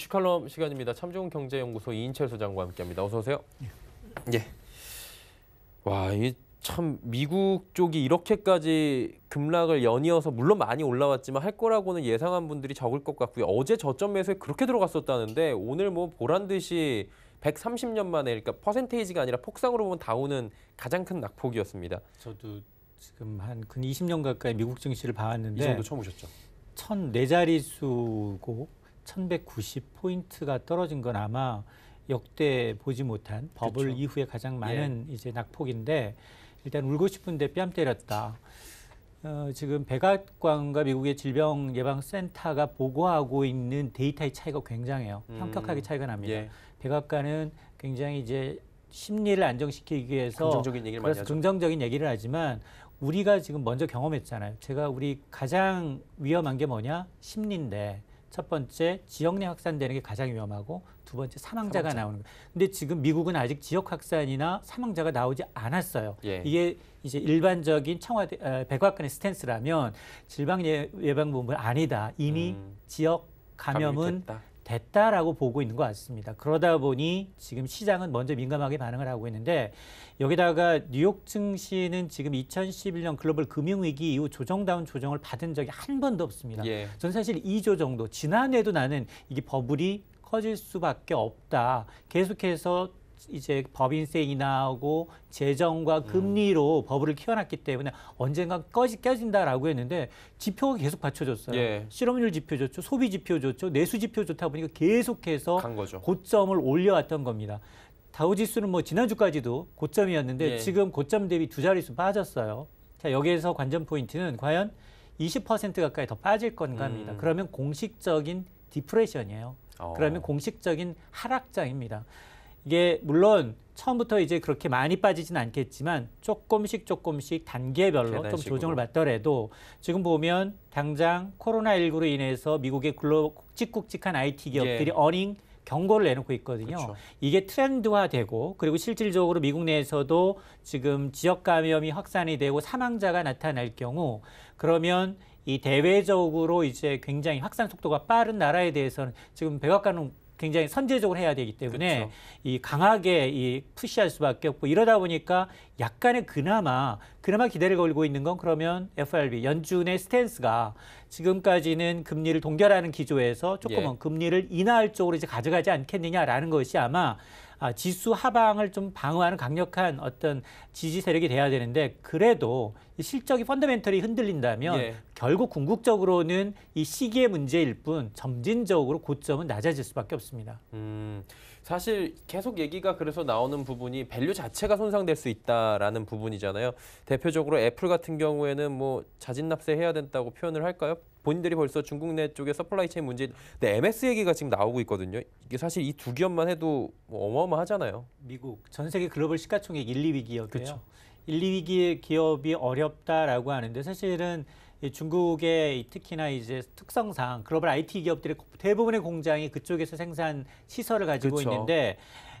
이슈칼럼 시간입니다. 참좋은경제연구소 이인철 소장과 함께합니다. 어서 오세요. 예. 예. 와, 이 참 미국 쪽이 이렇게까지 급락을 연이어서 물론 많이 올라왔지만 할 거라고는 예상한 분들이 적을 것 같고요. 어제 저점 매수에 그렇게 들어갔었다는데 오늘 뭐 보란 듯이 130년 만에 그러니까 퍼센테이지가 아니라 폭상으로 보면 다우는 가장 큰 낙폭이었습니다. 저도 지금 한 근 20년 가까이 미국 증시를 봐왔는데 이 정도 처음 오셨죠? 천네 자리수고 1190포인트가 떨어진 건 아마 역대 보지 못한 버블 그렇 이후에 가장 예. 많은 예. 이제 낙폭인데 일단 울고 싶은데 뺨 때렸다. 어, 지금 백악관과 미국의 질병 예방 센터가 보고하고 있는 데이터의 차이가 굉장해요. 현격하게 음. 차이가 납니다. 예. 백악관은 굉장히 이제 심리를 안정시키기 위해서 긍정적인 얘기를 그래서 긍정적인 얘기를 하지만 우리가 지금 먼저 경험했잖아요. 제가 우리 가장 위험한 게 뭐냐? 심리인데 첫 번째 지역 내 확산되는 게 가장 위험하고 두 번째 사망자가 사망자. 나오는 거. 근데 지금 미국은 아직 지역 확산이나 사망자가 나오지 않았어요. 예. 이게 이제 일반적인 청와대 에, 어, 백악관의 스탠스라면 질병 예방본부 아니다. 이미 음, 지역 감염은 됐다. 됐다라고 보고 있는 것 같습니다. 그러다 보니 지금 시장은 먼저 민감하게 반응을 하고 있는데 여기다가 뉴욕 증시는 지금 2011년 글로벌 금융위기 이후 조정다운 조정을 받은 적이 한 번도 없습니다. 예. 저는 사실 2조 정도 지난해도 나는 이게 버블이 커질 수밖에 없다. 계속해서 이제 법인세 인하하고 재정과 네. 금리로 음. 버블을 키워놨기 때문에 언젠가 꺼지 깨진다라고 했는데 지표가 계속 받쳐줬어요. 예. 실업률 지표 좋죠, 소비 지표 좋죠, 내수 지표 좋다 보니까 계속해서 고점을 올려왔던 겁니다. 다우지수는 뭐 지난주까지도 고점이었는데 예. 지금 고점 대비 두 자릿수 빠졌어요. 자 여기에서 관전 포인트는 과연 20% 가까이 더 빠질 건가입니다. 음. 그러면 공식적인 디프레션이에요. 어. 그러면 공식적인 하락장입니다. 이게 물론 처음부터 이제 그렇게 많이 빠지진 않겠지만 조금씩 조금씩 단계별로 좀 조정을 받더라도 지금 보면 당장 코로나19로 인해서 미국의 굴로 굵직굵직한 IT 기업들이 예. 어닝 경고를 내놓고 있거든요. 그렇죠. 이게 트렌드화되고 그리고 실질적으로 미국 내에서도 지금 지역 감염이 확산이 되고 사망자가 나타날 경우 그러면 이 대외적으로 이제 굉장히 확산 속도가 빠른 나라에 대해서는 지금 백악관은 굉장히 선제적으로 해야 되기 때문에 그렇죠. 이 강하게 이 푸시할 수밖에 없고 이러다 보니까 약간의 그나마 그나마 기대를 걸고 있는 건 그러면 FRB 연준의 스탠스가 지금까지는 금리를 동결하는 기조에서 조금은 예. 금리를 인하할 쪽으로 이제 가져가지 않겠느냐라는 것이 아마 아, 지수 하방을 좀 방어하는 강력한 어떤 지지 세력이 돼야 되는데 그래도 실적이 펀더멘털이 흔들린다면 예. 결국 궁극적으로는 이 시기의 문제일 뿐 점진적으로 고점은 낮아질 수밖에 없습니다. 음. 사실 계속 얘기가 그래서 나오는 부분이 밸류 자체가 손상될 수 있다라는 부분이잖아요. 대표적으로 애플 같은 경우에는 뭐 자진 납세해야 된다고 표현을 할까요? 본인들이 벌써 중국 내 쪽에 서플라이 체인 문제, 근데 MS 얘기가 지금 나오고 있거든요. 이게 사실 이 두 기업만 해도 뭐 어마어마하잖아요. 미국 전 세계 글로벌 시가총액 1, 2위 기업이에요. 그쵸. 1, 2위 기업이 어렵다라고 하는데 사실은 중국의 특히나 이제 특성상 글로벌 IT 기업들의 대부분의 공장이 그쪽에서 생산 시설을 가지고 그렇죠. 있는데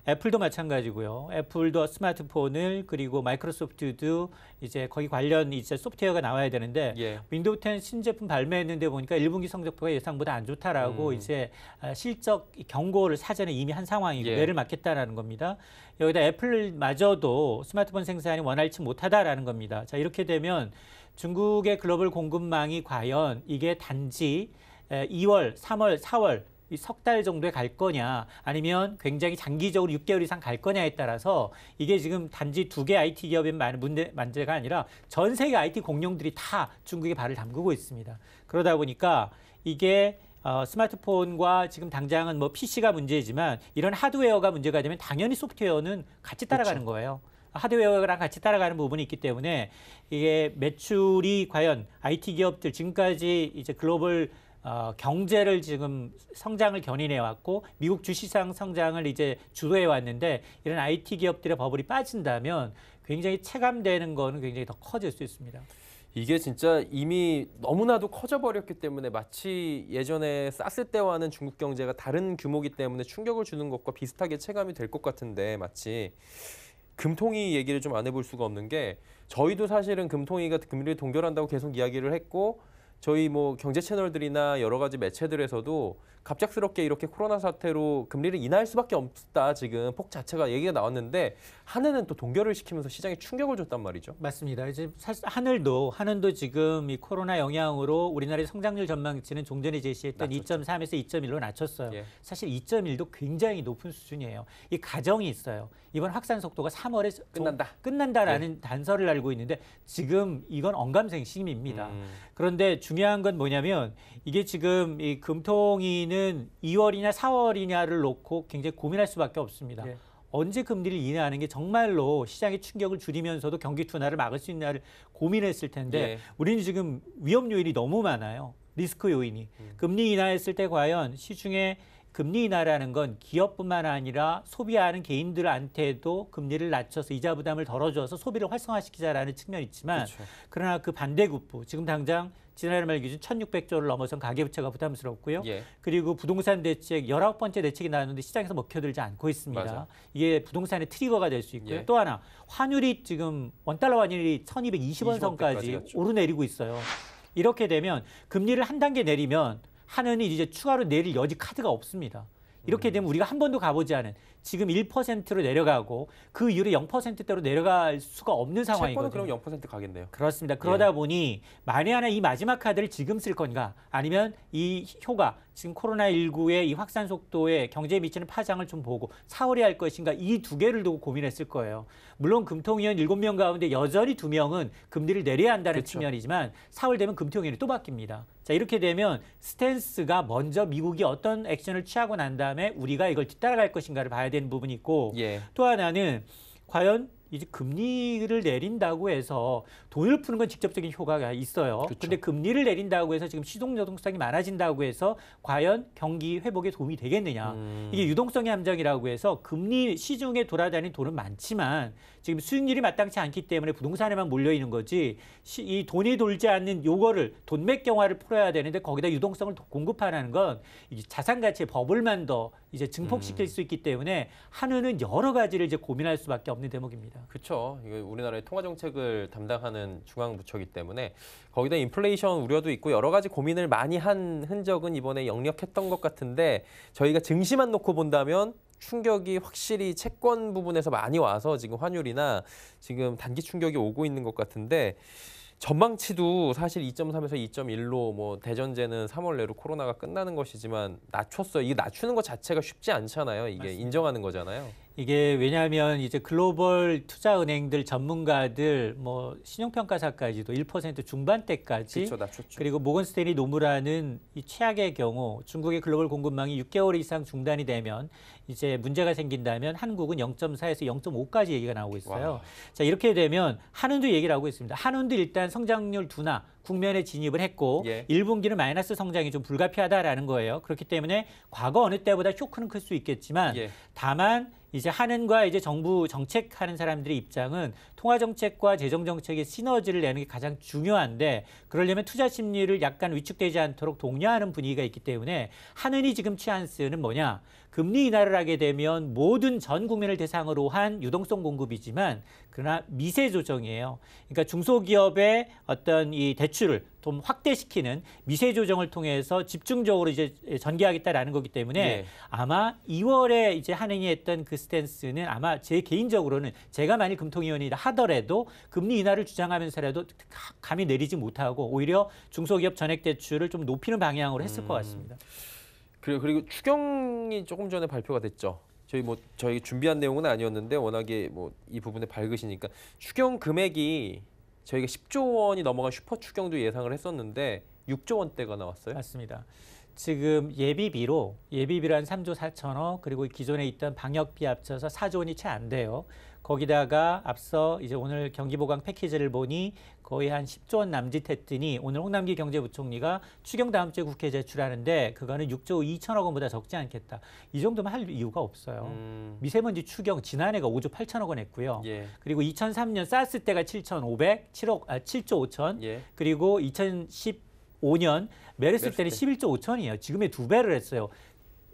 애플도 마찬가지고요. 애플도 스마트폰을 그리고 마이크로소프트도 이제 거기 관련 이제 소프트웨어가 나와야 되는데 예. 윈도우 10 신제품 발매했는데 보니까 1분기 성적표가 예상보다 안 좋다라고 음. 이제 아, 실적 경고를 사전에 이미 한 상황이고 예. 를막겠다라는 겁니다. 여기다 애플마저도 스마트폰 생산이 원활치 못하다라는 겁니다. 자 이렇게 되면 중국의 글로벌 공급망이 과연 이게 단지 2월, 3월, 4월 석 달 정도에 갈 거냐 아니면 굉장히 장기적으로 6개월 이상 갈 거냐에 따라서 이게 지금 단지 두 개 IT 기업의 문제, 문제가 아니라 전 세계 IT 공룡들이 다 중국의 발을 담그고 있습니다. 그러다 보니까 이게 어, 스마트폰과 지금 당장은 뭐 PC가 문제지만 이런 하드웨어가 문제가 되면 당연히 소프트웨어는 같이 따라가는 그렇죠. 거예요. 하드웨어랑 같이 따라가는 부분이 있기 때문에 이게 매출이 과연 IT 기업들 지금까지 이제 글로벌 어, 경제를 지금 성장을 견인해 왔고 미국 주시장 성장을 이제 주도해 왔는데 이런 IT 기업들의 버블이 빠진다면 굉장히 체감되는 거는 굉장히 더 커질 수 있습니다. 이게 진짜 이미 너무나도 커져버렸기 때문에 마치 예전에 쌌을 때와는 중국 경제가 다른 규모기 때문에 충격을 주는 것과 비슷하게 체감이 될 것 같은데 마치 금통위 얘기를 좀 안 해볼 수가 없는 게 저희도 사실은 금통위가 금리를 동결한다고 계속 이야기를 했고 저희 뭐 경제 채널들이나 여러 가지 매체들에서도 갑작스럽게 이렇게 코로나 사태로 금리를 인하할 수밖에 없다 지금 폭 자체가 얘기가 나왔는데 한은은 또 동결을 시키면서 시장에 충격을 줬단 말이죠. 맞습니다. 이제 사실 한늘도 한은도 지금 이 코로나 영향으로 우리나라의 성장률 전망치는 종전에 제시했던 낮췄죠. 2.3에서 2.1로 낮췄어요. 예. 사실 2.1도 굉장히 높은 수준이에요. 이 가정이 있어요. 이번 확산 속도가 3월에 끝난다. 끝난다라는 예. 단서를 알고 있는데 지금 이건 언감생심입니다. 음. 그런데 중요한 건 뭐냐면 이게 지금 이 금통인 금리는 2월이냐 4월이냐를 놓고 굉장히 고민할 수밖에 없습니다. 네. 언제 금리를 인하하는 게 정말로 시장의 충격을 줄이면서도 경기 투나를 막을 수있냐를 고민했을 텐데 네. 우리는 지금 위험 요인이 너무 많아요. 리스크 요인이. 음. 금리 인하했을 때 과연 시중에 금리 인하라는 건 기업뿐만 아니라 소비하는 개인들한테도 금리를 낮춰서 이자 부담을 덜어줘서 소비를 활성화시키자라는 측면이 있지만 그렇죠. 그러나그 반대급부 지금 당장 지난해 말 기준 1,600조를 넘어선 가계부채가 부담스럽고요. 예. 그리고 부동산 대책 1 9 번째 대책이 나왔는데 시장에서 먹혀들지 않고 있습니다. 맞아. 이게 부동산의 트리거가 될 수 있고요. 예. 또 하나 환율이 지금 원달러 환율이 1,220원 선까지 오르내리고 있어요. 이렇게 되면 금리를 한 단계 내리면 하느니 이제 추가로 내릴 여지 카드가 없습니다. 이렇게 음. 되면 우리가 한 번도 가보지 않은 지금 1%로 내려가고 그 이후로 0%대로 내려갈 수가 없는 상황이거든요. 그럼 0% 가겠네요. 그렇습니다. 그러다 예. 보니 만에 하나 이 마지막 카드를 지금 쓸 건가 아니면 이 효과 지금 코로나19의 이 확산 속도에 경제에 미치는 파장을 좀 보고 사월에 할 것인가 이 두 개를 두고 고민했을 거예요. 물론 금통위원 7명 가운데 여전히 2명은 금리를 내려야 한다는 그렇죠. 측면이지만 사월 되면 금통위원이 또 바뀝니다. 자, 이렇게 되면 스탠스가 먼저 미국이 어떤 액션을 취하고 난 다음에 우리가 이걸 뒤따라갈 것인가를 봐야 되는 부분이 있고 예. 또 하나는 과연 이제 금리를 내린다고 해서 돈을 푸는 건 직접적인 효과가 있어요. 그렇 근데 금리를 내린다고 해서 지금 시동 유동성이 많아진다고 해서 과연 경기 회복에 도움이 되겠느냐. 음. 이게 유동성의 함정이라고 해서 금리 시중에 돌아다니는 돈은 많지만 지금 수익률이 마땅치 않기 때문에 부동산에만 몰려 있는 거지 이 돈이 돌지 않는 요거를 돈맥 경화를 풀어야 되는데 거기다 유동성을 공급하라는 건 자산 가치의 버블만 더 이제 증폭시킬 음. 수 있기 때문에 한우는 여러 가지를 이제 고민할 수밖에 없는 대목입니다. 그렇죠. 이게 우리나라의 통화 정책을 담당하는 중앙 부처이기 때문에 거기다 인플레이션 우려도 있고 여러 가지 고민을 많이 한 흔적은 이번에 역력했던 것 같은데 저희가 증시만 놓고 본다면 충격이 확실히 채권 부분에서 많이 와서 지금 환율이나 지금 단기 충격이 오고 있는 것 같은데 전망치도 사실 2.3에서 2.1로 뭐 대전제는 3월 내로 코로나가 끝나는 것이지만 낮췄어요. 이게 낮추는 것 자체가 쉽지 않잖아요. 이게 맞습니다. 인정하는 거잖아요. 이게 왜냐하면 이제 글로벌 투자 은행들 전문가들 뭐 신용평가사까지도 1% 중반대까지 그쵸, 그리고 모건스탠리 노무라는 이 최악의 경우 중국의 글로벌 공급망이 6개월 이상 중단이 되면 이제 문제가 생긴다면 한국은 0.4에서 0.5까지 얘기가 나오고 있어요. 와. 자 이렇게 되면 한은도 얘기를 하고 있습니다. 한은도 일단 성장률 둔화 국면에 진입을 했고 예. 1분기는 마이너스 성장이 좀 불가피하다라는 거예요. 그렇기 때문에 과거 어느 때보다 쇼크는 클 수 있겠지만 예. 다만 이제 하는과 이제 정부 정책하는 사람들의 입장은 통화정책과 재정정책의 시너지를 내는 게 가장 중요한데 그러려면 투자 심리를 약간 위축되지 않도록 독려하는 분위기가 있기 때문에 하느니 지금 취한스는 뭐냐. 금리 인하를 하게 되면 모든 전 국민을 대상으로 한 유동성 공급이지만 그러나 미세 조정이에요. 그러니까 중소기업의 어떤 이 대출을 좀 확대시키는 미세 조정을 통해서 집중적으로 이제 전개하겠다라는 거기 때문에 네. 아마 2월에 이제 한행이 했던 그 스탠스는 아마 제 개인적으로는 제가 만일 금통위원이라 하더라도 금리 인하를 주장하면서라도 감히 내리지 못하고 오히려 중소기업 전액 대출을 좀 높이는 방향으로 했을 것 음. 같습니다. 그 그리고 추경이 조금 전에 발표가 됐죠. 저희 뭐 저희 준비한 내용은 아니었는데 워낙에 뭐 이 부분에 밝으시니까 추경 금액이 저희가 10조 원이 넘어간 슈퍼 추경도 예상을 했었는데 6조 원대가 나왔어요. 맞습니다. 지금 예비비로 예비비로 한 3조 4천억 그리고 기존에 있던 방역비 합쳐서 4조 원이 채 안 돼요. 거기다가 앞서 이제 오늘 경기보강 패키지를 보니 거의 한 10조 원 남짓했더니 오늘 홍남기 경제부총리가 추경 다음 주에 국회 제출하는데 그거는 6조 2천억 원보다 적지 않겠다. 이 정도면 할 이유가 없어요. 음. 미세먼지 추경 지난해가 5조 8천억 원 했고요. 예. 그리고 2003년 사스 때가 7,500, 7억, 아, 7조 5천. 예. 그리고 2010 5년 메르스 때는 11조 5천이에요. 지금의 두 배를 했어요.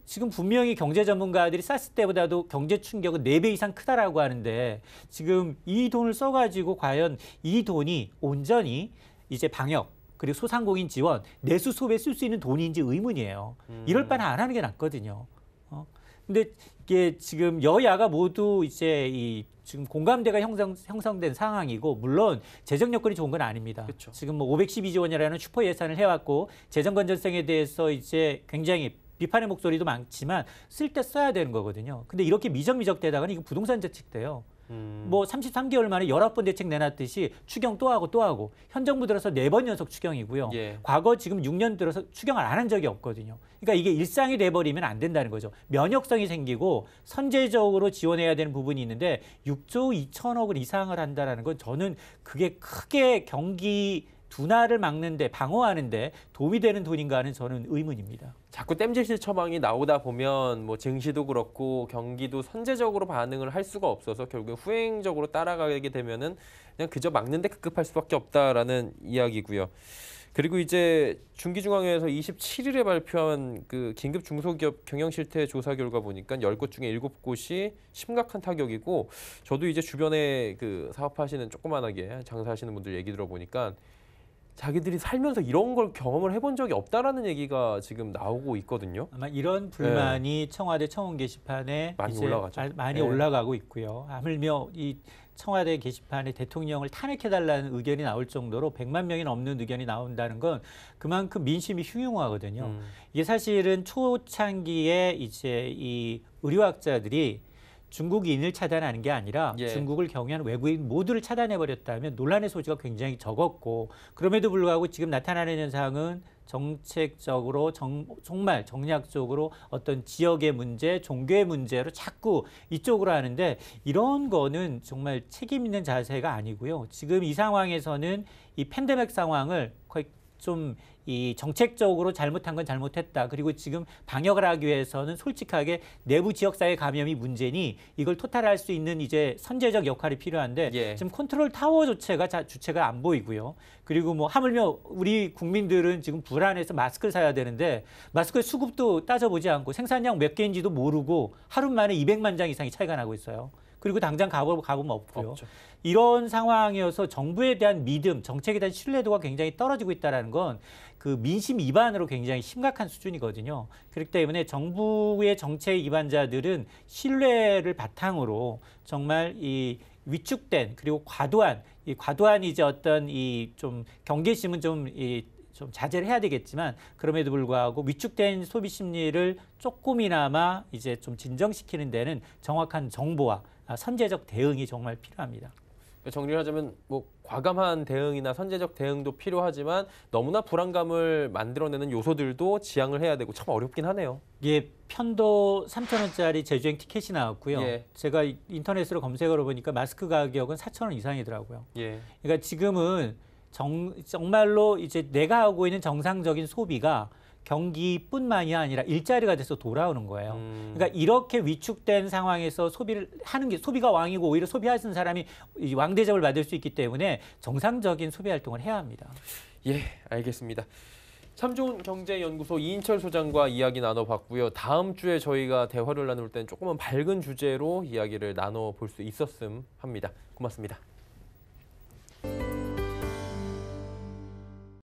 지금 분명히 경제 전문가들이 쌌을 때보다도 경제 충격은 네 배 이상 크다라고 하는데 지금 이 돈을 써가지고 과연 이 돈이 온전히 이제 방역 그리고 소상공인 지원 내수 수업에 쓸 수 있는 돈인지 의문이에요. 음. 이럴 바는 안 하는 게 낫거든요. 어? 근데 이게 지금 여야가 모두 이제 이 지금 공감대가 형성, 형성된 상황이고 물론 재정 여건이 좋은 건 아닙니다. 그쵸. 지금 뭐 512조 원이라는 슈퍼 예산을 해왔고 재정 건전성에 대해서 이제 굉장히 비판의 목소리도 많지만 쓸 때 써야 되는 거거든요. 근데 이렇게 미적미적대다가는 이거 부동산 대책 돼요. 음. 뭐 33개월 만에 열아번 대책 내놨듯이 추경 또 하고 또 하고 현 정부 들어서 4번 연속 추경이고요. 예. 과거 지금 6년 들어서 추경을 안 한 적이 없거든요. 그러니까 이게 일상이 돼버리면 안 된다는 거죠. 면역성이 생기고 선제적으로 지원해야 되는 부분이 있는데 6조 2천억 을 이상을 한다라는 건 저는 그게 크게 경기 두나를 막는데 방어하는데 도움이 되는 돈인가 하는 저는 의문입니다. 자꾸 땜질실 처방이 나오다 보면 뭐 증시도 그렇고 경기도 선제적으로 반응을 할 수가 없어서 결국 후행적으로 따라가게 되면은 그냥 그저 막는데 급급할 수밖에 없다라는 이야기고요. 그리고 이제 중기중앙회에서 27일에 발표한 그 긴급 중소기업 경영 실태 조사 결과 보니까 10곳 중에 7곳이 심각한 타격이고 저도 이제 주변에 그 사업하시는 조그만하게 장사하시는 분들 얘기 들어보니까 자기들이 살면서 이런 걸 경험을 해본 적이 없다라는 얘기가 지금 나오고 있거든요. 아마 이런 네. 불만이 네. 청와대 청원 게시판에 많이 올라가죠. 아, 많이 네. 올라가고 있고요. 하물며 이 청와대 게시판에 대통령을 탄핵해달라는 의견이 나올 정도로 100만 명이 넘는 의견이 나온다는 건 그만큼 민심이 흉흉하거든요. 음. 이게 사실은 초창기에 이제 이 의료학자들이 중국인을 차단하는 게 아니라 예. 중국을 경유한 외국인 모두를 차단해버렸다면 논란의 소지가 굉장히 적었고 그럼에도 불구하고 지금 나타나는 현상은 정책적으로 정, 정말 정략적으로 어떤 지역의 문제, 종교의 문제로 자꾸 이쪽으로 하는데 이런 거는 정말 책임 있는 자세가 아니고요. 지금 이 상황에서는 이 팬데믹 상황을 거의 좀이 정책적으로 잘못한 건 잘못했다. 그리고 지금 방역을 하기 위해서는 솔직하게 내부 지역사회 감염이 문제니 이걸 토탈할 수 있는 이제 선제적 역할이 필요한데 예. 지금 컨트롤 타워 조체가 자, 주체가 안 보이고요. 그리고 뭐 하물며 우리 국민들은 지금 불안해서 마스크를 사야 되는데 마스크의 수급도 따져보지 않고 생산량 몇 개인지도 모르고 하루 만에 200만 장 이상이 차이가 나고 있어요. 그리고 당장 가고 가면 없고요. 없죠. 이런 상황이어서 정부에 대한 믿음, 정책에 대한 신뢰도가 굉장히 떨어지고 있다는건 그 민심 위반으로 굉장히 심각한 수준이거든요. 그렇기 때문에 정부의 정책 위반자들은 신뢰를 바탕으로 정말 이 위축된 그리고 과도한 이 과도한 이제 어떤 이 좀 경계심은 좀이 좀 자제를 해야 되겠지만 그럼에도 불구하고 위축된 소비 심리를 조금이나마 이제 좀 진정시키는 데는 정확한 정보와 선제적 대응이 정말 필요합니다. 정리를 하자면 뭐 과감한 대응이나 선제적 대응도 필요하지만 너무나 불안감을 만들어내는 요소들도 지양을 해야 되고 참 어렵긴 하네요. 예, 편도 3천원짜리 제주행 티켓이 나왔고요. 예. 제가 인터넷으로 검색을 해보니까 마스크 가격은 4천원 이상이더라고요. 예. 그러니까 지금은 정, 정말로 이제 내가 하고 있는 정상적인 소비가 경기뿐만이 아니라 일자리가 돼서 돌아오는 거예요. 음. 그러니까 이렇게 위축된 상황에서 소비를 하는 게 소비가 왕이고 오히려 소비하시는 사람이 왕 대접을 받을 수 있기 때문에 정상적인 소비 활동을 해야 합니다. 예, 알겠습니다. 참 좋은 경제연구소 이인철 소장과 이야기 나눠봤고요. 다음 주에 저희가 대화를 나눌 때는 조금은 밝은 주제로 이야기를 나눠볼 수 있었음 합니다. 고맙습니다.